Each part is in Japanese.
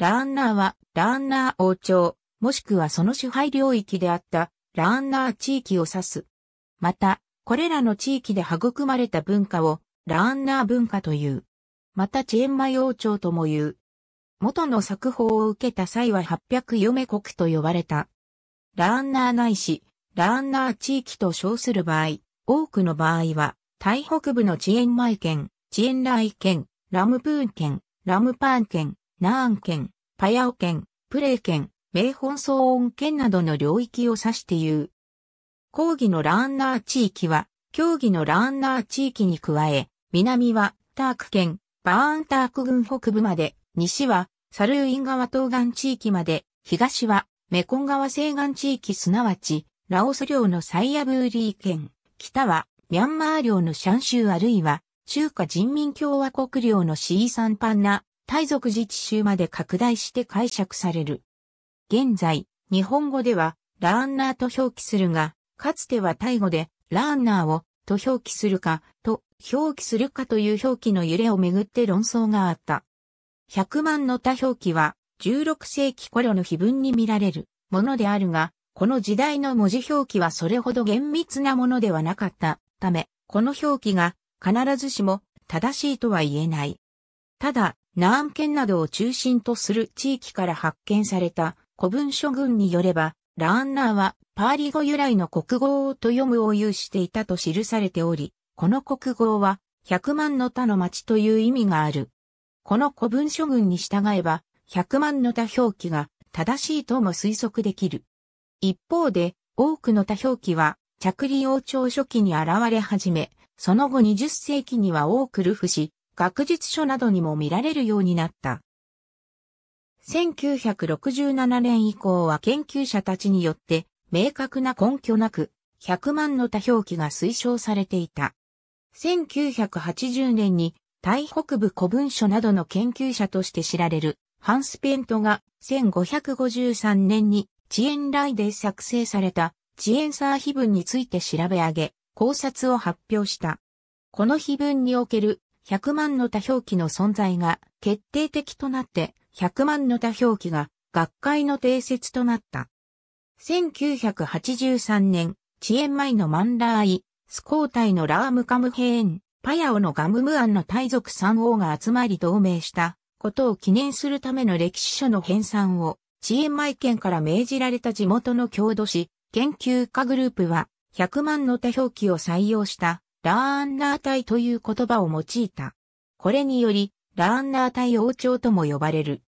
ラーンナーは、ラーンナー王朝、もしくはその支配領域であった、ラーンナー地域を指す。また、これらの地域で育まれた文化を、ラーンナー文化という。また、チェンマイ王朝とも言う。元の作法を受けた際は800嫁国と呼ばれた。ラーンナーないし、ラーンナー地域と称する場合、多くの場合は、台北部のチエンマイ県、チエンライ県、ラムプーン県、ラムパーン県、ナーン県、パヤオ県、プレイ県、名本騒音県などの領域を指して言う。講義のランナー地域は、競技のランナー地域に加え、南はターク県、バーンターク郡北部まで、西はサルーイン川東岸地域まで、東はメコン川西岸地域すなわち、ラオス領のサイアブーリー県、北はミャンマー領のシャン州あるいは中華人民共和国領のシーサンパンナ泰族自治州まで拡大して解釈される。現在、日本語では、ラーンナーと表記するが、かつてはタイ語で、ラーンナーを、と表記するか、と表記するかという表記の揺れをめぐって論争があった。100万の他表記は、16世紀頃の碑文に見られるものであるが、この時代の文字表記はそれほど厳密なものではなかったため、この表記が必ずしも正しいとは言えない。ただ、南県などを中心とする地域から発見された古文書群によれば、ラーンナーはパーリ語由来の国語をと読むを有していたと記されており、この国語は100万の他の町という意味がある。この古文書群に従えば、100万の他表記が正しいとも推測できる。一方で、多くの他表記は、着利王朝初期に現れ始め、その後20世紀には多くルフ氏、学術書などにも見られるようになった。1967年以降は研究者たちによって明確な根拠なく100万の多表記が推奨されていた。1980年に台北部古文書などの研究者として知られるハンスペントが1553年に遅延来で作成された遅延サー碑文について調べ上げ考察を発表した。この碑文における100万の多表記の存在が決定的となって、100万の多表記が学会の定説となった。1983年、遅延前のマンラーイ、スコータイのラームカムヘーン、パヤオのガムムアンの大族3王が集まり同盟したことを記念するための歴史書の編纂を、遅延前県から命じられた地元の郷土史、研究家グループは、100万の多表記を採用したラーンナー隊という言葉を用いた。これにより、ラーンナー隊王朝とも呼ばれる。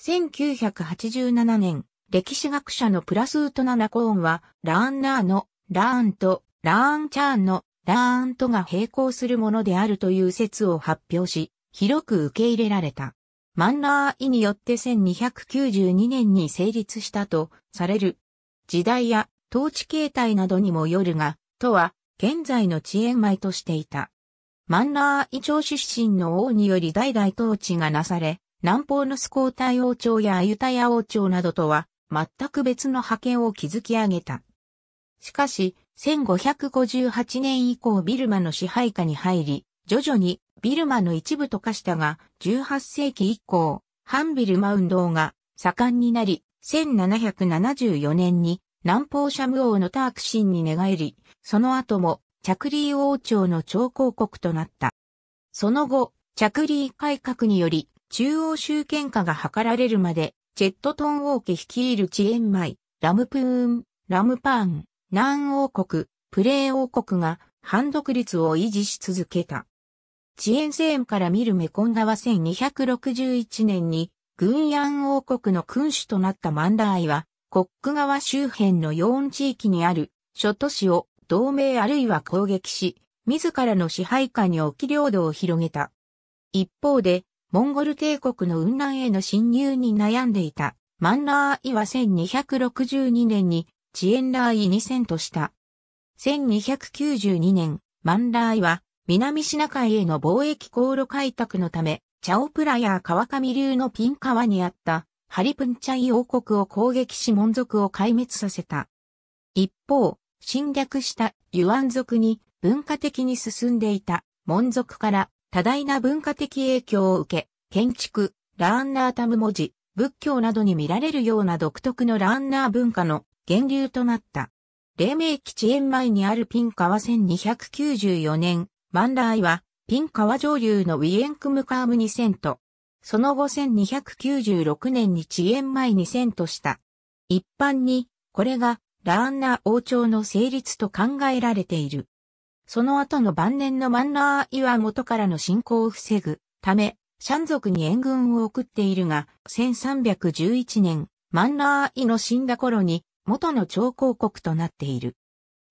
1987年、歴史学者のプラスートナナコーンは、ラーンナーのラーンとラーンチャーンのラーンとが並行するものであるという説を発表し、広く受け入れられた。マンラー意によって1292年に成立したとされる。時代や統治形態などにもよるが、とは現在の遅延米としていた。マンナーイ朝出身の王により代々統治がなされ、南方のスコータイ王朝やアユタヤ王朝などとは全く別の覇権を築き上げた。しかし、1558年以降ビルマの支配下に入り、徐々にビルマの一部と化したが、18世紀以降、反ビルマ運動が盛んになり、1774年に南方シャム王のタークシンに寝返り、その後も、着リー王朝の超公国となった。その後、着リー改革により、中央集権化が図られるまで、チェットトン王家率いるチエンマイ、ラムプーン、ラムパーン、南王国、プレー王国が反独立を維持し続けた。チエンセーンから見るメコンダは1261年に、軍ヤン王国の君主となったマンダーイは、コック川周辺の4地域にある諸都市を同盟あるいは攻撃し、自らの支配下に置き領土を広げた。一方で、モンゴル帝国の雲南への侵入に悩んでいた、マンラーイは1262年に、チエンラーイ2000とした。1292年、マンラーイは、南シナ海への貿易航路開拓のため、チャオプラや川上流のピン川にあったハリプンチャイ王国を攻撃し門族を壊滅させた。一方、侵略したユアン族に文化的に進んでいた門族から多大な文化的影響を受け、建築、ラーンナータム文字、仏教などに見られるような独特のラーンナー文化の源流となった。黎明期遅延前にあるピン川1294年、ンーイはピン川上流のウィエンクムカーム2 0 0 0とその後1296年に遅延前に遷とした。一般に、これがラーンナー王朝の成立と考えられている。その後の晩年のマンナー岩元からの侵攻を防ぐため、シャン族に援軍を送っているが、1311年、マンナーイの死んだ頃に、元の朝公国となっている。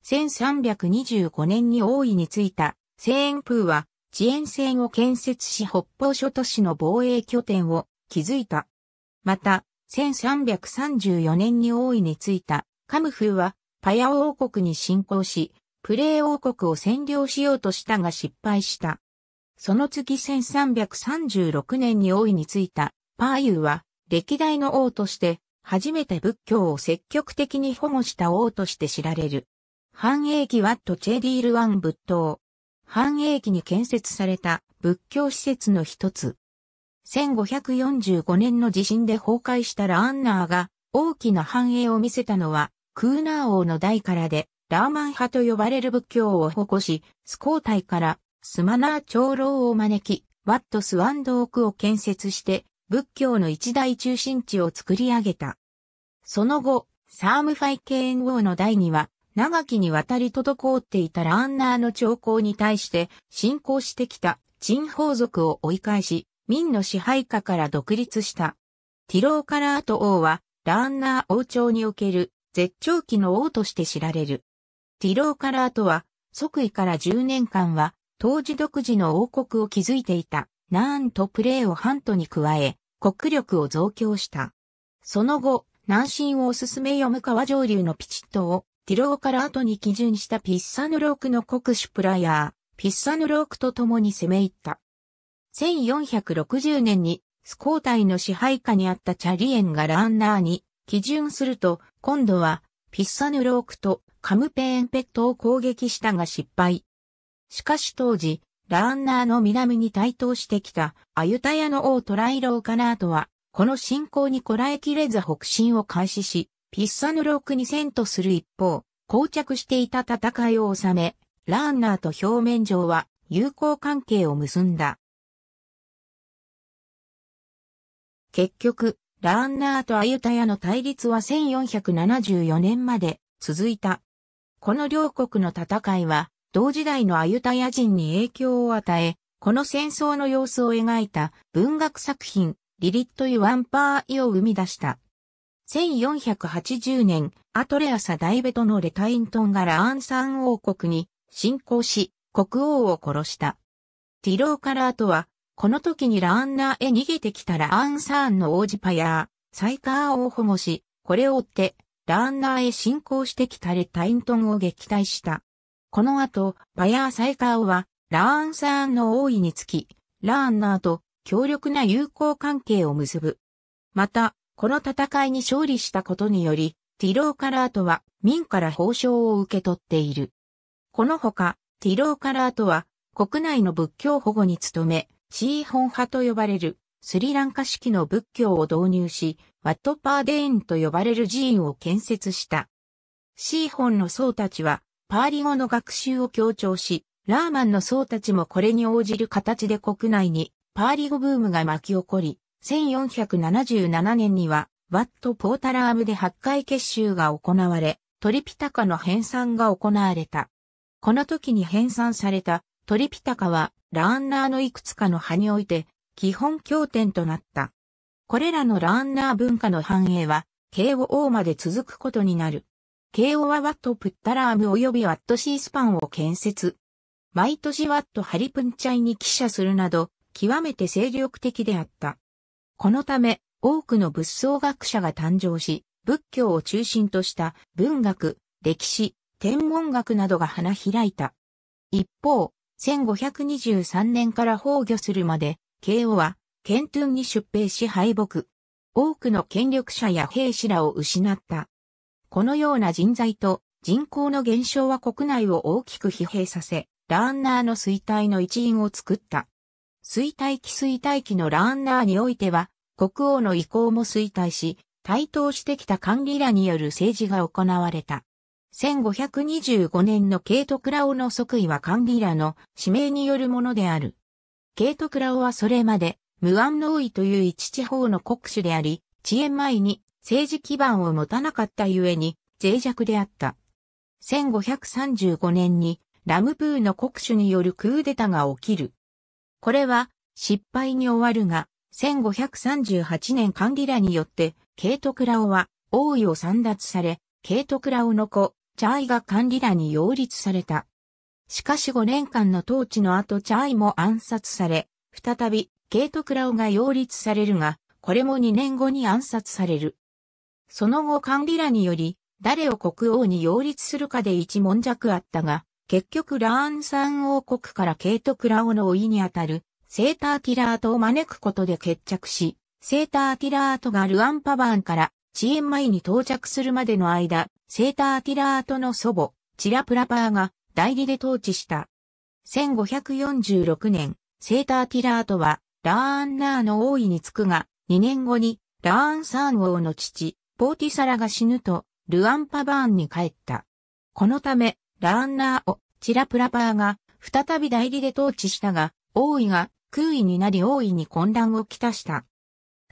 1325年に王位についた、西園風は、遅延線を建設し北方諸都市の防衛拠点を築いた。また、1334年に王位についたカムフーはパヤ王国に侵攻し、プレー王国を占領しようとしたが失敗した。その次1336年に王位についたパーユーは歴代の王として初めて仏教を積極的に保護した王として知られる。繁栄期ワット・チェディール・ワン仏塔。繁栄期に建設された仏教施設の一つ。1545年の地震で崩壊したラーンナーが大きな繁栄を見せたのはクーナー王の代からでラーマン派と呼ばれる仏教を護し、スコータイからスマナー長老を招き、ワットスワンドークを建設して仏教の一大中心地を作り上げた。その後、サームファイケーン王の代には長きにわたり滞っていたランナーの兆候に対して侵攻してきた陳法族を追い返し、明の支配下から独立した。ティローカラート王は、ランナー王朝における絶頂期の王として知られる。ティローカラートは、即位から10年間は、当時独自の王国を築いていた、ナーンとプレーをハントに加え、国力を増強した。その後、南進を進め読む川上流のピチットをティローから後に基準したピッサヌロークの国主プライヤー、ピッサヌロークと共に攻め入った。1460年にスコータイの支配下にあったチャリエンがランナーに基準すると、今度はピッサヌロークとカムペーンペットを攻撃したが失敗。しかし当時、ランナーの南に台頭してきたアユタヤの王トライローカナートは、この侵攻にこらえきれず北進を開始し、ピッサヌロ国戦とする一方、膠着していた戦いを収め、ランナーと表面上は友好関係を結んだ。結局、ランナーとアユタヤの対立は1474年まで続いた。この両国の戦いは、同時代のアユタヤ人に影響を与え、この戦争の様子を描いた文学作品、リリット・イ・ワンパーイを生み出した。1480年、アトレアサ・ダイベトのレタイントンがラーンサン王国に侵攻し、国王を殺した。ティローカラーとは、この時にラーンナーへ逃げてきたラーンサーンの王子パヤー、サイカーを保護し、これを追って、ラーンナーへ侵攻してきたレタイントンを撃退した。この後、パヤー・サイカーは、ラーンサーンの王位につき、ラーンナーと強力な友好関係を結ぶ。また、この戦いに勝利したことにより、ティローカラートは民から報奨を受け取っている。このほか、ティローカラートは国内の仏教保護に努め、シーホン派と呼ばれるスリランカ式の仏教を導入し、ワットパーデーンと呼ばれる寺院を建設した。シーホンの僧たちはパーリ語の学習を強調し、ラーマンの僧たちもこれに応じる形で国内にパーリ語ブームが巻き起こり、1477年には、ワット・ポータラームで8回結集が行われ、トリピタカの編纂が行われた。この時に編纂されたトリピタカは、ラーンナーのいくつかの派において、基本経典となった。これらのラーンナー文化の繁栄は、慶応王まで続くことになる。慶応はワット・プッタラーム及びワット・シースパンを建設。毎年ワット・ハリプンチャイに記者するなど、極めて精力的であった。このため、多くの仏像学者が誕生し、仏教を中心とした文学、歴史、天文学などが花開いた。一方、1523年から崩御するまで、慶応は、剣遁に出兵し敗北。多くの権力者や兵士らを失った。このような人材と人口の減少は国内を大きく疲弊させ、ラーンナーの衰退の一因を作った。衰退期衰退期のランナーにおいては、国王の意向も衰退し、台頭してきた管理らによる政治が行われた。1525年のケイトクラオの即位は管理らの指名によるものである。ケイトクラオはそれまで、無安の王位という一地方の国主であり、遅延前に政治基盤を持たなかったゆえに脆弱であった。1535年にラムプーの国主によるクーデタが起きる。これは失敗に終わるが、1538年管理らによって、ケイトクラオは王位を散奪され、ケイトクラオの子、チャイが管理らに擁立された。しかし5年間の統治の後チャイも暗殺され、再びケイトクラオが擁立されるが、これも2年後に暗殺される。その後管理らにより、誰を国王に擁立するかで一問弱あったが、結局ラーン山王国からケイトクラオのいにあたる、セーターティラートを招くことで決着し、セーターティラートがルアンパバーンから遅延前に到着するまでの間、セーターティラートの祖母、チラプラパーが代理で統治した。1546年、セーターティラートは、ラーンナーの王位につくが、2年後に、ラーンサン王の父、ポーティサラが死ぬと、ルアンパバーンに帰った。このため、ラーンナーをチラプラパーが再び代理で統治したが、王位が空位になり王位に混乱をきたした。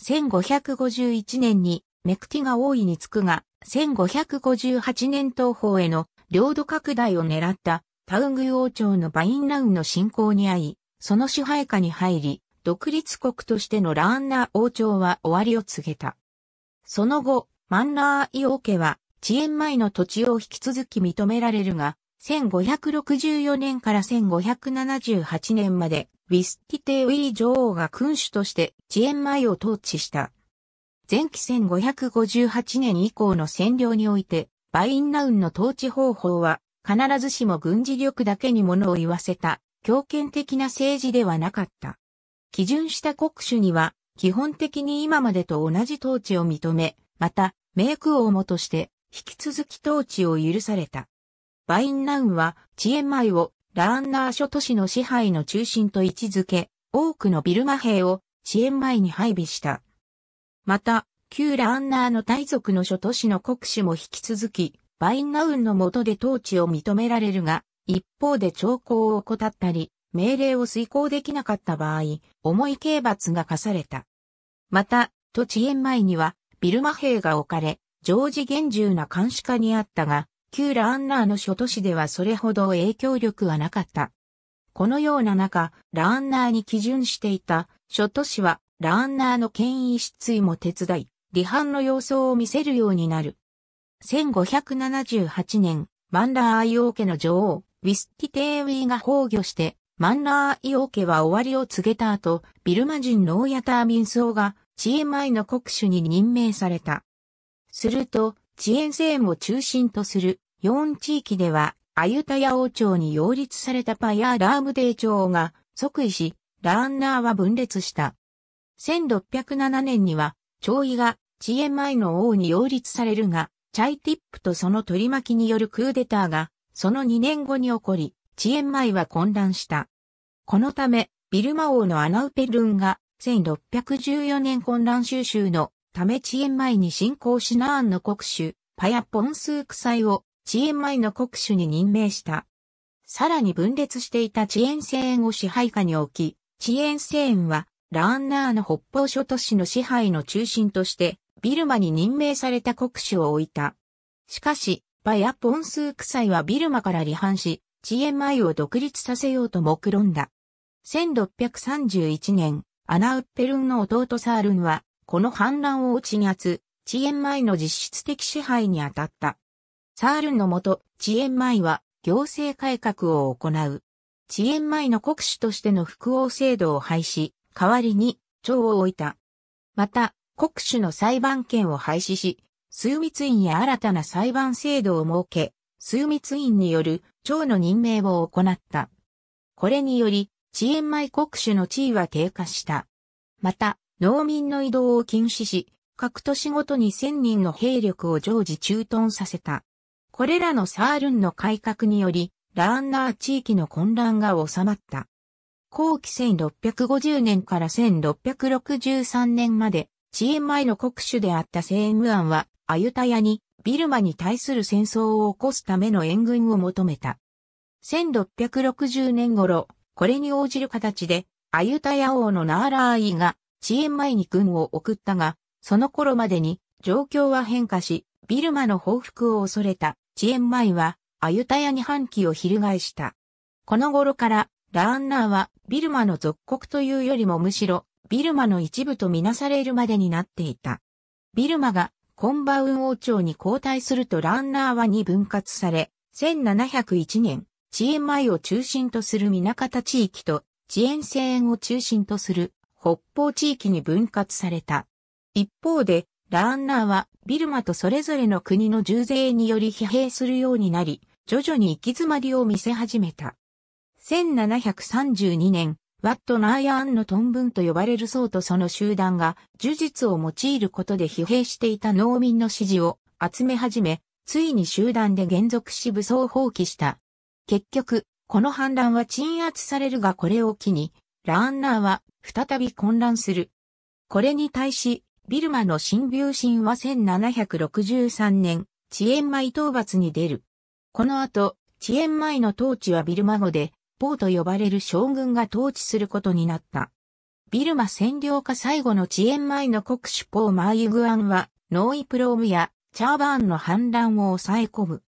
1551年にメクティが王位につくが、1558年東方への領土拡大を狙ったタウング王朝のバインナウンの侵攻に遭い、その支配下に入り、独立国としてのラーンナー王朝は終わりを告げた。その後、マンナーイ王家は遅延前の土地を引き続き認められるが、1564年から1578年まで、ウィスティテウィー女王が君主として遅延前を統治した。前期1558年以降の占領において、バインナウンの統治方法は、必ずしも軍事力だけに物を言わせた、強権的な政治ではなかった。基準した国主には、基本的に今までと同じ統治を認め、また、名ク王もとして、引き続き統治を許された。バインナウンは、チエンマイをラーンナー諸都市の支配の中心と位置づけ、多くのビルマ兵をチエンマイに配備した。また、旧ラーンナーの大族の諸都市の国主も引き続き、バインナウンの下で統治を認められるが、一方で兆候を怠ったり、命令を遂行できなかった場合、重い刑罰が課された。また、土地円前には、ビルマ兵が置かれ、常時厳重な監視下にあったが、旧ランナーの諸都市ではそれほど影響力はなかった。このような中、ランナーに基準していた諸都市は、ランナーの権威失墜も手伝い、離反の様相を見せるようになる。1578年、マンラーイオー家の女王、ウィスティテーウィーが崩御して、マンラーイオー家は終わりを告げた後、ビルマ人のオーヤターミンソーが CMI の国主に任命された。すると、遅延性も中心とする、4地域では、アユタヤ王朝に擁立されたパヤーラームデー朝王が即位し、ラーンナーは分裂した。1607年には、朝衣が遅延前の王に擁立されるが、チャイティップとその取り巻きによるクーデターが、その2年後に起こり、遅延前は混乱した。このため、ビルマ王のアナウペルンが、1614年混乱収集のため遅延前に進行しナーンの国主、パヤポンスーク祭を遅延前の国主に任命した。さらに分裂していた遅延政ンを支配下に置き、遅延政ンはラーンナーの北方諸都市の支配の中心としてビルマに任命された国主を置いた。しかし、パヤポンスーク祭はビルマから離反し、遅延前を独立させようと目論んだ。1631年、アナウッペルンの弟サールンは、この反乱を打ちに圧、遅延前の実質的支配に当たった。サールンのもと、遅延前は行政改革を行う。遅延前の国主としての複王制度を廃止、代わりに長を置いた。また、国主の裁判権を廃止し、枢密院や新たな裁判制度を設け、枢密院による長の任命を行った。これにより、遅延前国主の地位は低下した。また、農民の移動を禁止し、各都市ごとに1000人の兵力を常時駐屯させた。これらのサールンの改革により、ラーンナー地域の混乱が収まった。後期1650年から1663年まで、遅延前の国主であったセームは、アユタヤに、ビルマに対する戦争を起こすための援軍を求めた。1660年頃、これに応じる形で、アユタヤ王のナーラーイが支援前に軍を送ったが、その頃までに状況は変化し、ビルマの報復を恐れたチエンマイはアユタヤに反旗を翻した。この頃からラーンナーはビルマの属国というよりもむしろビルマの一部とみなされるまでになっていた。ビルマがコンバウン王朝に交代するとラーンナーはに分割され、1701年、チエンマイを中心とする港方地域と、チエン西園を中心とする北方地域に分割された。一方で、ラーンナーはビルマとそれぞれの国の重税により疲弊するようになり、徐々に行き詰まりを見せ始めた。1732年、ワット・ナーヤーンのトンブンと呼ばれる層とその集団が、呪術を用いることで疲弊していた農民の支持を集め始め、ついに集団で原属し武装放棄した。結局、この反乱は鎮圧されるがこれを機に、ラーンナーは再び混乱する。これに対し、ビルマの新病神は1763年、遅延イ討伐に出る。この後、遅延イの統治はビルマ語で、ポーと呼ばれる将軍が統治することになった。ビルマ占領下最後の遅延イの国主ポー・マーユグアンは、ノーイプロームやチャーバーンの反乱を抑え込む。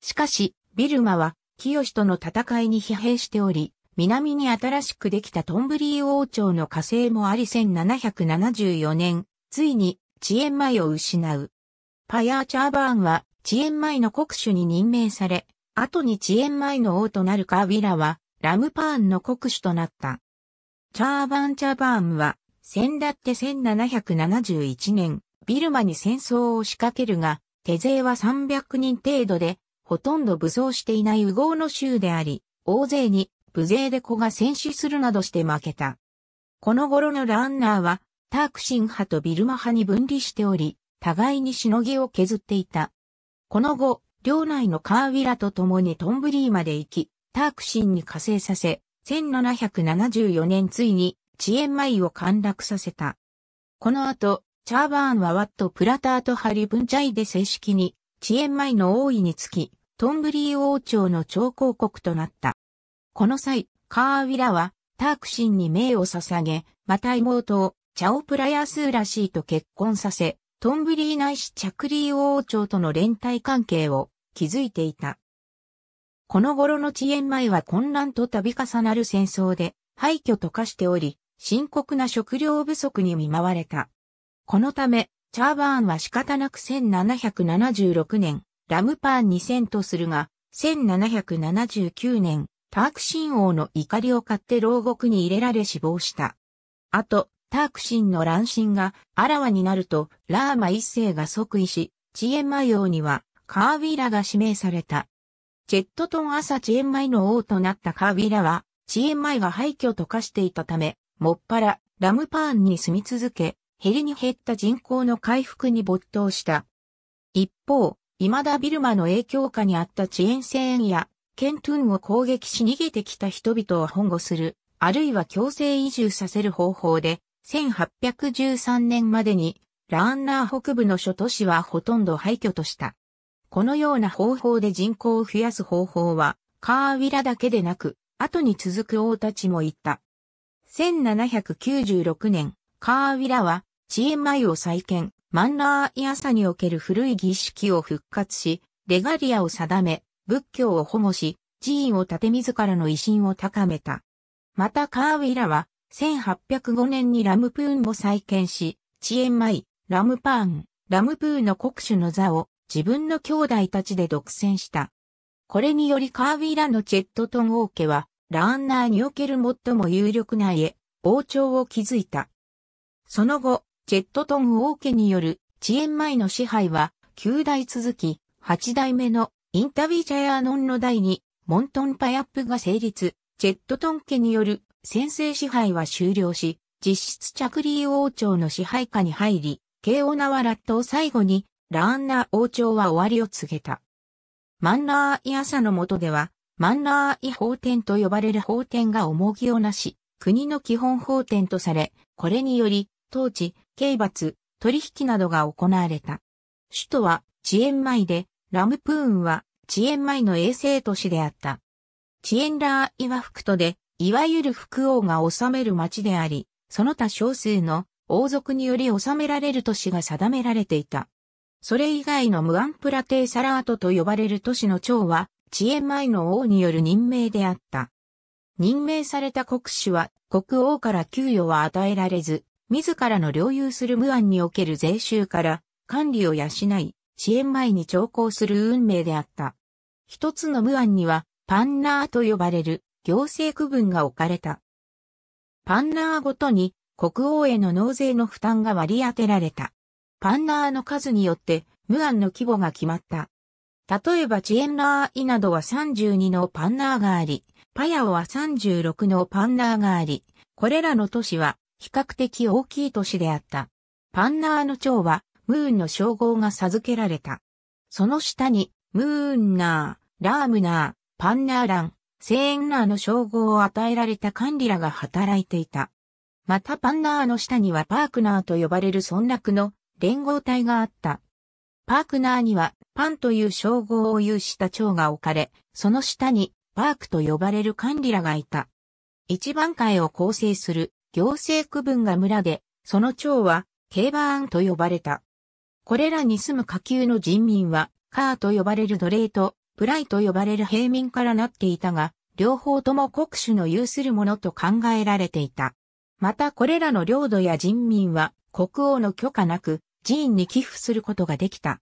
しかし、ビルマは、清との戦いに疲弊しており、南に新しくできたトンブリー王朝の火星もあり1774年、ついに、遅延前を失う。パヤーチャーバーンは、遅延前の国主に任命され、後に遅延前の王となるカーウィラは、ラムパーンの国主となった。チャーバンチャーバーンは、先だって1771年、ビルマに戦争を仕掛けるが、手勢は300人程度で、ほとんど武装していない右合の州であり、大勢にブゼーデコが戦死するなどして負けた。この頃のランナーは、タークシン派とビルマ派に分離しており、互いにしのぎを削っていた。この後、領内のカーウィラと共にトンブリーまで行き、タークシンに加勢させ、1774年ついに、チンマイを陥落させた。この後、チャーバーンはワット・プラターとハリ・ブンチャイで正式に、チンマイの王位につき、トンブリー王朝の超広国となった。この際、カーウィラは、タークシンに命を捧げ、また妹を、チャオプラヤスーラシーと結婚させ、トンブリーイシチャクリー王朝との連帯関係を築いていた。この頃の遅延前は混乱と度重なる戦争で廃墟と化しており、深刻な食料不足に見舞われた。このため、チャーバーンは仕方なく1776年、ラムパーン2000とするが、1779年、タークシン王の怒りを買って牢獄に入れられ死亡した。あと、タークシンの乱心があらわになると、ラーマ一世が即位し、チエンマイ王にはカーウィラが指名された。ジェットトン朝チエンマイの王となったカーウィラは、チエンマイが廃墟と化していたため、もっぱらラムパーンに住み続け、減りに減った人口の回復に没頭した。一方、未だビルマの影響下にあったチエンセーンやケントゥンを攻撃し逃げてきた人々を保護する、あるいは強制移住させる方法で、1813年までに、ラーンナー北部の諸都市はほとんど廃墟とした。このような方法で人口を増やす方法は、カーウィラだけでなく、後に続く王たちも言った。1796年、カーウィラは、チエマイを再建、マンラーイアサにおける古い儀式を復活し、レガリアを定め、仏教を保護し、寺院を建て自らの威信を高めた。またカーウィラは、1805年にラムプーンを再建し、チエンマイ、ラムパーン、ラムプーンの国主の座を自分の兄弟たちで独占した。これによりカーウィラのチェットトン王家は、ラーンナーにおける最も有力な家、王朝を築いた。その後、チェットトン王家による遅延前の支配は9代続き、8代目のインタビージャヤーノンの第2、モントンパヤップが成立、チェットトン家による先制支配は終了し、実質着リー王朝の支配下に入り、ケオナワラットを最後に、ラーンナー王朝は終わりを告げた。マンナーイ朝の下では、マンナーイ法典と呼ばれる法典が重きをなし、国の基本法典とされ、これにより、統治、刑罰、取引などが行われた。首都は、遅延前で、ラムプーンは、遅延前の衛星都市であった。遅延ラーイ福都で、いわゆる福王が治める町であり、その他少数の王族により治められる都市が定められていた。それ以外のムアンプラテーサラートと呼ばれる都市の長は、遅延前の王による任命であった。任命された国主は、国王から給与は与えられず、自らの領有するムアンにおける税収から管理を養い、支援前に調校する運命であった。一つの無案には、パンナーと呼ばれる行政区分が置かれた。パンナーごとに国王への納税の負担が割り当てられた。パンナーの数によって無案の規模が決まった。例えばチエンナーイなどは32のパンナーがあり、パヤオは36のパンナーがあり、これらの都市は比較的大きい都市であった。パンナーの長はムーンの称号が授けられた。その下に、ムーンナー、ラームナー、パンナーラン、セーンナーの称号を与えられた管理らが働いていた。またパンナーの下にはパークナーと呼ばれる村落の連合体があった。パークナーにはパンという称号を有した長が置かれ、その下にパークと呼ばれる管理らがいた。一番階を構成する行政区分が村で、その長は、ケーバーンと呼ばれた。これらに住む下級の人民は、カーと呼ばれる奴隷と、プライと呼ばれる平民からなっていたが、両方とも国主の有するものと考えられていた。またこれらの領土や人民は国王の許可なく寺院に寄付することができた。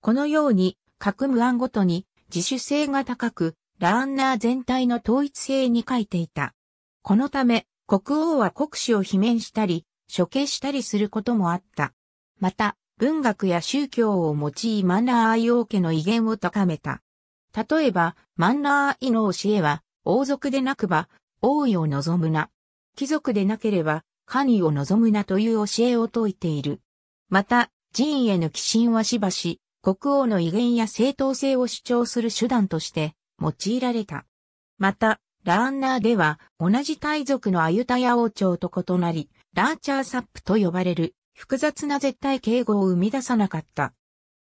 このように各無案ごとに自主性が高くラーンナー全体の統一性に書いていた。このため国王は国主を罷免したり処刑したりすることもあった。また文学や宗教を用いマンナー愛王家の威厳を高めた。例えば、マンナー愛の教えは、王族でなくば、王位を望むな。貴族でなければ、官位を望むなという教えを説いている。また、寺院への寄進はしばし、国王の威厳や正当性を主張する手段として用いられた。また、ラーナーでは同じ大族のアユタヤ王朝と異なり、ラーチャーサップと呼ばれる複雑な絶対敬語を生み出さなかった。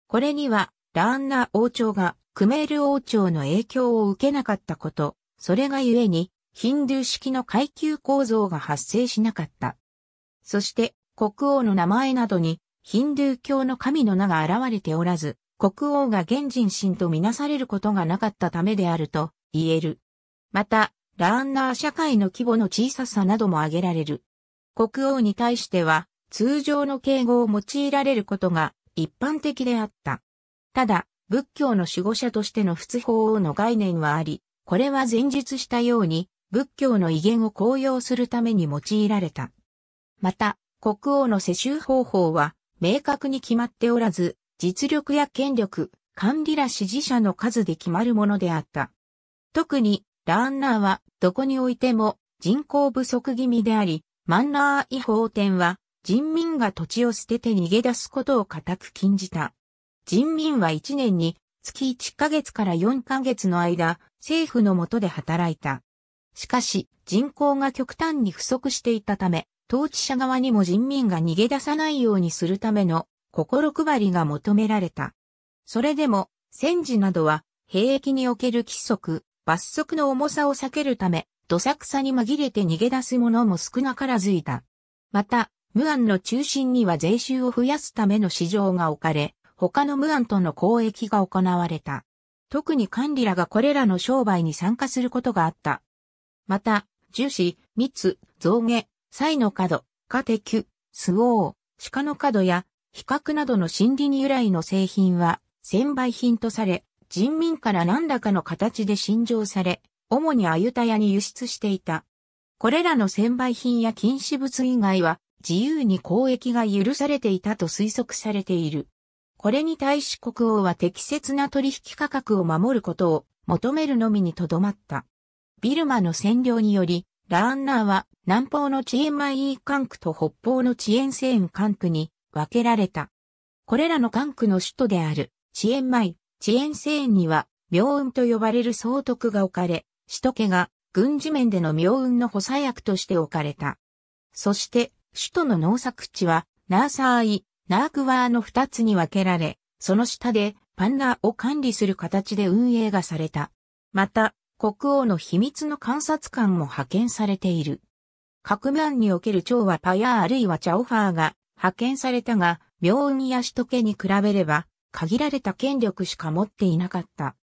これには、ラーンナ王朝がクメール王朝の影響を受けなかったこと、それがゆえに、ヒンドゥー式の階級構造が発生しなかった。そして、国王の名前などに、ヒンドゥー教の神の名が現れておらず、国王が現人神とみなされることがなかったためであると言える。また、ラーンナー社会の規模の小ささなども挙げられる。国王に対しては、通常の敬語を用いられることが一般的であった。ただ、仏教の守護者としての仏法王の概念はあり、これは前述したように、仏教の威厳を公用するために用いられた。また、国王の世襲方法は、明確に決まっておらず、実力や権力、管理ら支持者の数で決まるものであった。特に、ランナーは、どこにおいても、人口不足気味であり、マンナー違法点は、人民が土地を捨てて逃げ出すことを固く禁じた。人民は1年に月1ヶ月から4ヶ月の間、政府の下で働いた。しかし、人口が極端に不足していたため、統治者側にも人民が逃げ出さないようにするための心配りが求められた。それでも、戦時などは、兵役における規則、罰則の重さを避けるため、どさくさに紛れて逃げ出す者も少なからずいた。また、ムアンの中心には税収を増やすための市場が置かれ、他のムアンとの交易が行われた。特に管理らがこれらの商売に参加することがあった。また、樹脂、蜜、象牙、菜の角、カテキュ、スオー、鹿の角や、比較などの森林由来の製品は、専売品とされ、人民から何らかの形で信条され、主にアユタヤに輸出していた。これらの専売品や禁止物以外は、自由に交易が許されていたと推測されている。これに対し国王は適切な取引価格を守ることを求めるのみにとどまった。ビルマの占領により、ラーンナーは南方のチエンマイー管区と北方のチエンセーン管区に分けられた。これらの管区の首都であるチエンマイ、チエンセーンには妙運と呼ばれる総督が置かれ、首都家が軍事面での妙運の補佐役として置かれた。そして首都の農作地は、ナーサーイ、ナークワーの二つに分けられ、その下でパンナーを管理する形で運営がされた。また、国王の秘密の観察官も派遣されている。各面における長はパヤーあるいはチャオファーが派遣されたが、病院や首都家に比べれば、限られた権力しか持っていなかった。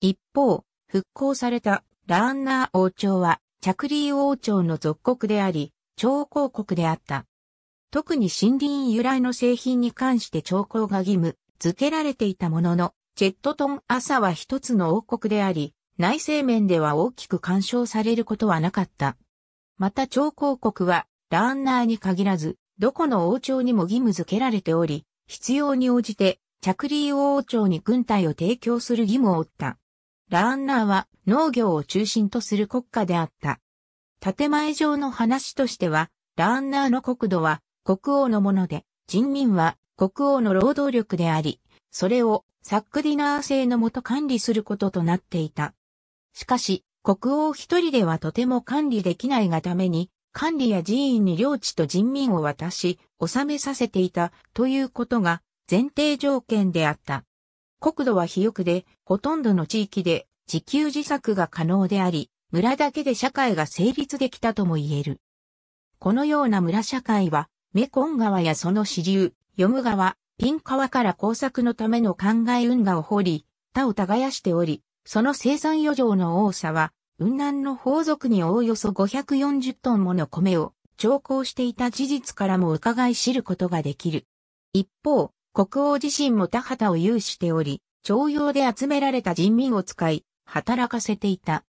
一方、復興されたラーンナー王朝は、チャクリー王朝の属国であり、超広告であった。特に森林由来の製品に関して超広が義務付けられていたものの、チェットトン朝は一つの王国であり、内政面では大きく干渉されることはなかった。また超広告は、ランナーに限らず、どこの王朝にも義務付けられており、必要に応じて、着陸王朝に軍隊を提供する義務を負った。ラーンナーは農業を中心とする国家であった。建前上の話としては、ランナーの国土は国王のもので、人民は国王の労働力であり、それをサックディナー制のもと管理することとなっていた。しかし、国王一人ではとても管理できないがために、管理や寺院に領地と人民を渡し、納めさせていたということが前提条件であった。国土は肥沃で、ほとんどの地域で自給自作が可能であり、村だけで社会が成立できたとも言える。このような村社会は、メコン川やその支流、ヨム川、ピン川から工作のための考え運河を掘り、他を耕しており、その生産余剰の多さは、雲南の法族におおよそ540トンもの米を調校していた事実からも伺い知ることができる。一方、国王自身も田畑を有しており、徴用で集められた人民を使い、働かせていた。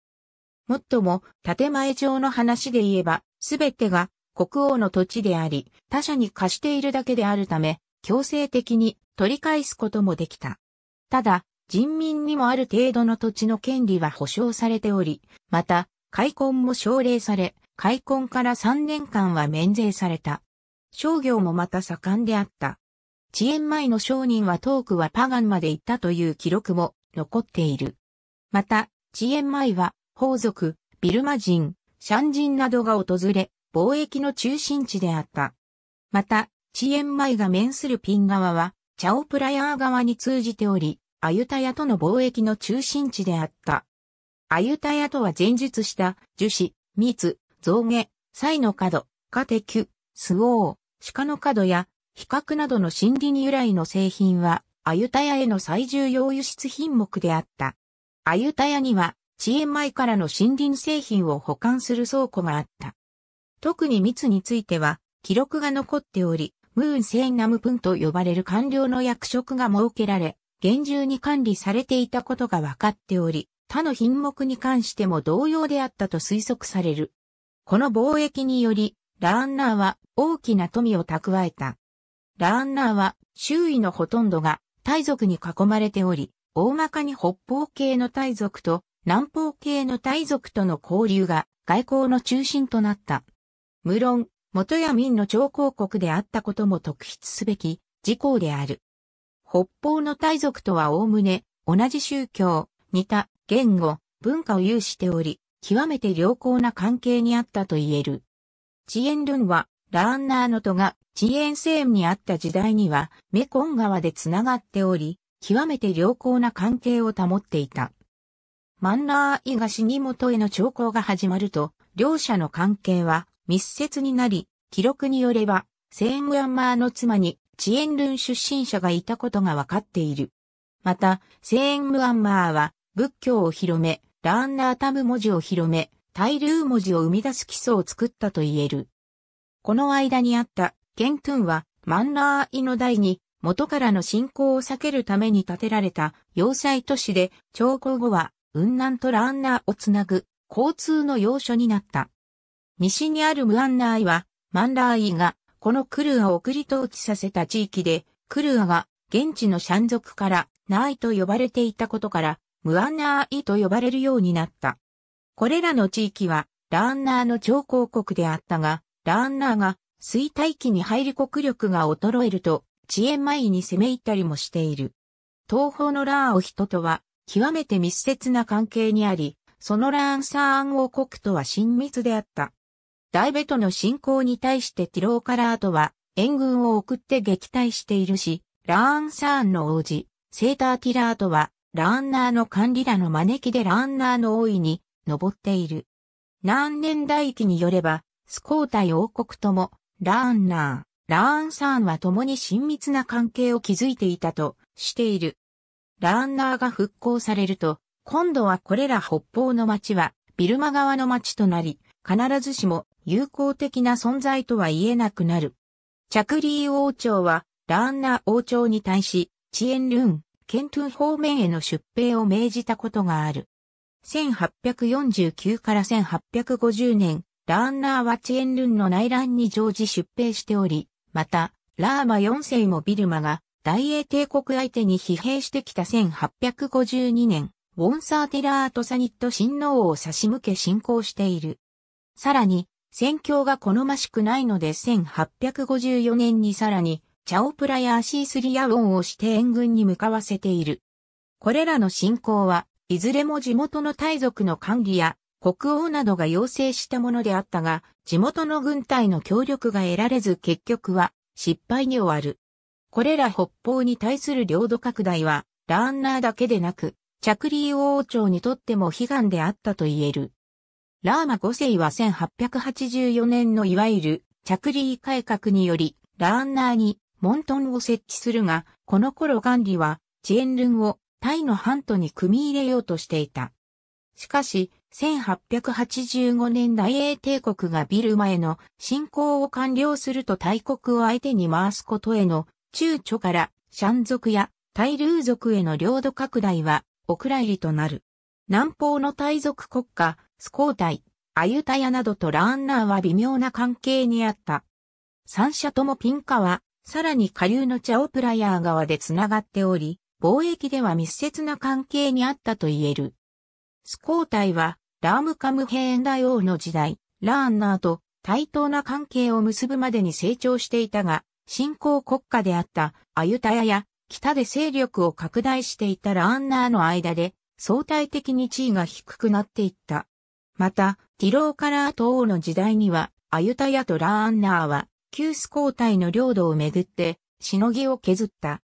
もっとも、建前上の話で言えば、すべてが国王の土地であり、他者に貸しているだけであるため、強制的に取り返すこともできた。ただ、人民にもある程度の土地の権利は保障されており、また、開墾も奨励され、開墾から3年間は免税された。商業もまた盛んであった。遅延前の商人は遠くはパガンまで行ったという記録も残っている。また、遅延前は宝族、ビルマ人、シャン人などが訪れ、貿易の中心地であった。また、チエンマイが面するピン川は、チャオプラヤー側に通じており、アユタヤとの貿易の中心地であった。アユタヤとは前述した樹脂、蜜、象牙、サイの角、カテキュ、スオウ、鹿の角や、比較などの森林由来の製品は、アユタヤへの最重要輸出品目であった。アユタヤには、遅延前からの森林製品を保管する倉庫があった。特に密については、記録が残っており、ムーン・セイナムプンと呼ばれる官僚の役職が設けられ、厳重に管理されていたことが分かっており、他の品目に関しても同様であったと推測される。この貿易により、ラーンナーは大きな富を蓄えた。ラーンナーは周囲のほとんどが大族に囲まれており、大まかに北方系の大族と南方系の大族との交流が外交の中心となった。無論、元や民の超広国であったことも特筆すべき事項である。北方の大族とはおおむね同じ宗教、似た言語、文化を有しており、極めて良好な関係にあったと言える。チエンルンは、ラーンナーノとがチエンセームにあった時代にはメコン川でつながっており、極めて良好な関係を保っていた。マンラー伊賀に元への兆候が始まると、両者の関係は密接になり、記録によれば、セーン・ムアンマーの妻に、チエンルン出身者がいたことが分かっている。また、セーン・ムアンマーは、仏教を広め、ラーンナータム文字を広め、タイルー文字を生み出す基礎を作ったと言える。この間にあった、ケントゥンは、マンラーイの代に、元からの信仰を避けるために建てられた要塞都市で、朝候後は雲南とランナーをつなぐ交通の要所になった。西にあるムアンナーイは、マンラーイがこのクルアを送り統治させた地域で、クルアは現地の山賊からナーイと呼ばれていたことから、ムアンナーイと呼ばれるようになった。これらの地域は、ラーンナーの超広国であったが、ラーンナーが衰退期に入り国力が衰えると、遅延前に攻め入ったりもしている。東方のラーオ人とは、極めて密接な関係にあり、そのランサーン王国とは親密であった。大ベトの侵攻に対してティローカラートは援軍を送って撃退しているし、ラーンサーンの王子、セーターティラートはラーンナーの管理らの招きでラーンナーの王位に登っている。何年代記によれば、スコータイ王国とも、ラーンナー、ラーンサーンは共に親密な関係を築いていたとしている。ラーンナーが復興されると、今度はこれら北方の町は、ビルマ側の町となり、必ずしも友好的な存在とは言えなくなる。チャクリー王朝は、ラーンナー王朝に対し、チエンルーン、ケントゥン方面への出兵を命じたことがある。1849から1850年、ラーンナーはチエンルンの内乱に乗じ出兵しており、また、ラーマ4世もビルマが大英帝国相手に疲弊してきた1852年、ウォンサーテラートサニット親王を差し向け進行している。さらに、戦況が好ましくないので1854年にさらに、チャオプラやアシースリアウォンをして援軍に向かわせている。これらの進行は、いずれも地元の大族の管理や国王などが要請したものであったが、地元の軍隊の協力が得られず結局は失敗に終わる。これら北方に対する領土拡大は、ラーンナーだけでなく、チャクリー王朝にとっても悲願であったと言える。ラーマ5世は1884年のいわゆるチャクリー改革により、ラーンナーに門ンを設置するが、この頃ガンリは、チエンルンをタイのハントに組み入れようとしていた。しかし、1885年大英帝国がビルマへの侵攻を完了すると大国を相手に回すことへの中著からシャン族やタイルー族への領土拡大はお蔵入りとなる。南方のタイ族国家、スコータイ、アユタヤなどとラーンナーは微妙な関係にあった。三者ともピンカは、さらに下流のチャオプラヤー川で繋がっており、貿易では密接な関係にあったと言える。スコータイは、ラームカムヘーン大王の時代、ラーンナーと対等な関係を結ぶまでに成長していたが、新興国家であったアユタヤや北で勢力を拡大していたラーンナーの間で相対的に地位が低くなっていった。また、ティローカラー等王の時代には、アユタヤとラーンナーは、旧ス交代の領土をめぐって、しのぎを削った。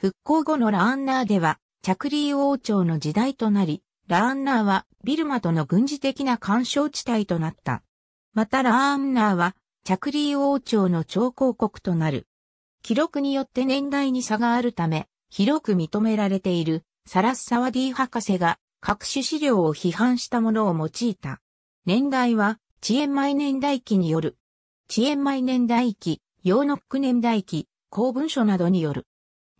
復興後のラーンナーでは、着リー王朝の時代となり、ラーンナーはビルマとの軍事的な干渉地帯となった。またラーンナーは着リー王朝の超公国となる。記録によって年代に差があるため、広く認められているサラッサワディ博士が各種資料を批判したものを用いた。年代は、遅延前年代記による。遅延前年代記、ヨーノック年代記、公文書などによる。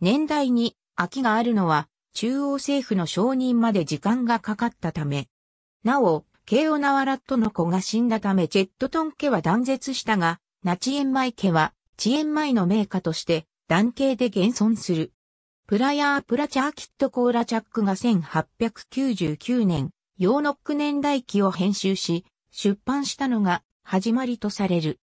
年代に空きがあるのは、中央政府の承認まで時間がかかったため。なお、ケオナワラットの子が死んだためチェットトン家は断絶したが、ナチエンマイ家は、チエンマイの名家として、男系で現存する。プラヤー・プラチャーキット・コーラチャックが1899年、ヨーノック年代記を編集し、出版したのが始まりとされる。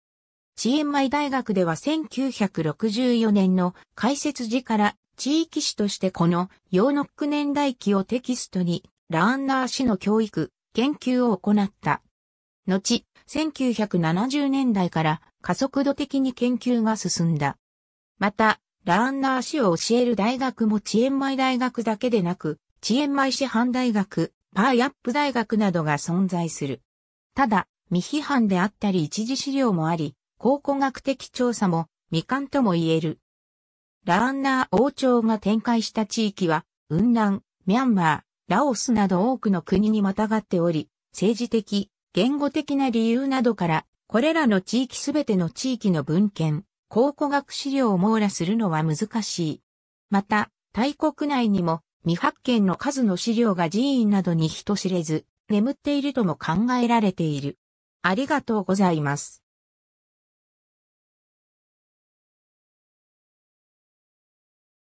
チエンマイ大学では1964年の開設時から地域史としてこのヨーノック年代記をテキストにラーンナー史の教育、研究を行った。後、1970年代から加速度的に研究が進んだ。また、ラーンナー氏を教える大学も遅延イ大学だけでなく、遅延米師範大学、パーヤップ大学などが存在する。ただ、未批判であったり一時資料もあり、考古学的調査も未完とも言える。ラーンナー王朝が展開した地域は、雲南、ミャンマー、ラオスなど多くの国にまたがっており、政治的、言語的な理由などから、これらの地域すべての地域の文献、考古学資料を網羅するのは難しい。また、大国内にも未発見の数の資料が寺院などに人知れず、眠っているとも考えられている。ありがとうございます。